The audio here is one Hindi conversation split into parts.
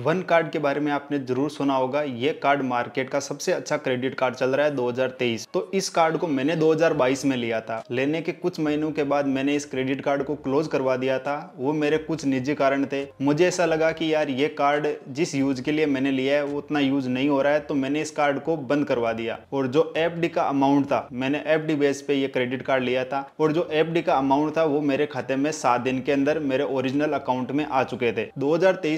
वन कार्ड के बारे में आपने जरूर सुना होगा ये कार्ड मार्केट का सबसे अच्छा क्रेडिट कार्ड चल रहा है 2023 तो इस कार्ड को मैंने 2022 में लिया था लेने के कुछ महीनों के बाद मैंने इस क्रेडिट कार्ड को क्लोज करवा दिया था वो मेरे कुछ निजी कारण थे मुझे ऐसा लगा कि यार ये कार्ड जिस यूज के लिए मैंने लिया है वो उतना यूज नहीं हो रहा है तो मैंने इस कार्ड को बंद करवा दिया और जो एफ का अमाउंट था मैंने एफ बेस पे ये क्रेडिट कार्ड लिया था और जो एफ का अमाउंट था वो मेरे खाते में सात दिन के अंदर मेरे ओरिजिनल अकाउंट में आ चुके थे दो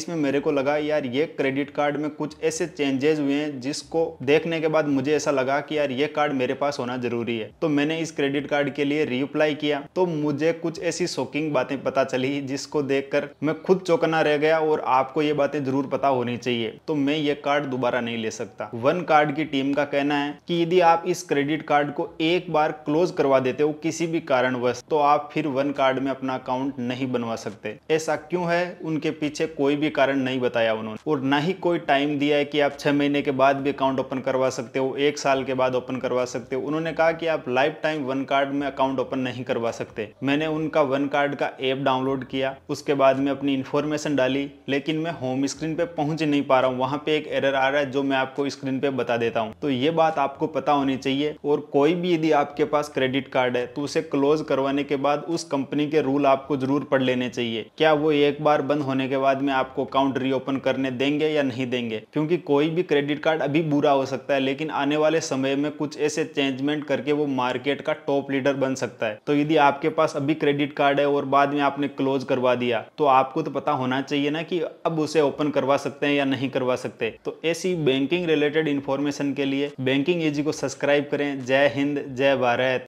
में मेरे को लगा यार ये क्रेडिट कार्ड में कुछ ऐसे चेंजेस हुए हैं जिसको देखने के बाद मुझे ऐसा लगा कि यार ये कार्ड मेरे पास होना जरूरी है तो मैंने इस क्रेडिट कार्ड के लिए रिप्लाई किया तो मुझे कुछ ऐसी शॉकिंग बातें पता चली जिसको देख मैं खुद चौकना रह गया और आपको ये बातें जरूर पता होनी चाहिए तो मैं ये कार्ड दोबारा नहीं ले सकता वन कार्ड की टीम का कहना है की यदि आप इस क्रेडिट कार्ड को एक बार क्लोज करवा देते हो किसी भी कारणवश तो आप फिर वन कार्ड में अपना अकाउंट नहीं बनवा सकते ऐसा क्यों है उनके पीछे कोई भी कारण नहीं बताया दिया उन्होंने और ना ही कोई टाइम दिया है कि आप छह महीने के बाद भी अकाउंट ओपन करवा सकते हो एक साल के बाद ओपन करवा सकते हो उन्होंने कहा कि आप लाइफ टाइम वन कार्ड में अकाउंट ओपन नहीं करवा सकते मैंने उनका वन कार्ड का एप डाउनलोड किया उसके बाद में अपनी इन्फॉर्मेशन डाली लेकिन मैं होम स्क्रीन पे पहुंच नहीं पा रहा हूँ वहां पे एक एरर आ रहा है जो मैं आपको स्क्रीन पे बता देता हूँ तो ये बात आपको पता होनी चाहिए और कोई भी यदि आपके पास क्रेडिट कार्ड है तो उसे क्लोज करवाने के बाद उस कंपनी के रूल आपको जरूर पढ़ लेने चाहिए क्या वो एक बार बंद होने के बाद में आपको अकाउंट रीओपन करने देंगे या नहीं देंगे क्योंकि कोई भी क्रेडिट कार्ड अभी बुरा हो सकता है लेकिन आने वाले समय में कुछ ऐसे चेंजमेंट करके वो मार्केट का टॉप लीडर बन सकता है तो यदि आपके पास अभी क्रेडिट कार्ड है और बाद में आपने क्लोज करवा दिया तो आपको तो पता होना चाहिए ना कि अब उसे ओपन करवा सकते हैं या नहीं करवा सकते तो ऐसी बैंकिंग रिलेटेड इन्फॉर्मेशन के लिए बैंकिंग एजी को सब्सक्राइब करें जय हिंद जय भारत